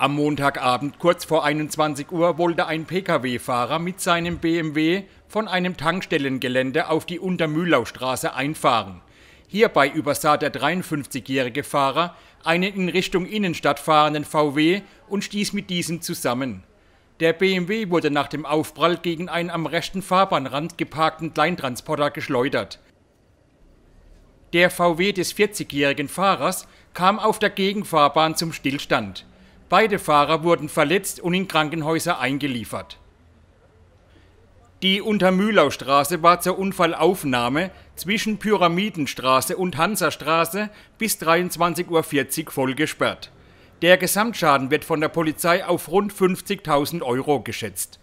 Am Montagabend kurz vor 21 Uhr wollte ein Pkw-Fahrer mit seinem BMW von einem Tankstellengelände auf die Untermühlaustraße einfahren. Hierbei übersah der 53-jährige Fahrer einen in Richtung Innenstadt fahrenden VW und stieß mit diesem zusammen. Der BMW wurde nach dem Aufprall gegen einen am rechten Fahrbahnrand geparkten Kleintransporter geschleudert. Der VW des 40-jährigen Fahrers kam auf der Gegenfahrbahn zum Stillstand. Beide Fahrer wurden verletzt und in Krankenhäuser eingeliefert. Die Untermühlaustraße war zur Unfallaufnahme zwischen Pyramidenstraße und Hansastraße bis 23.40 Uhr voll gesperrt. Der Gesamtschaden wird von der Polizei auf rund 50.000 Euro geschätzt.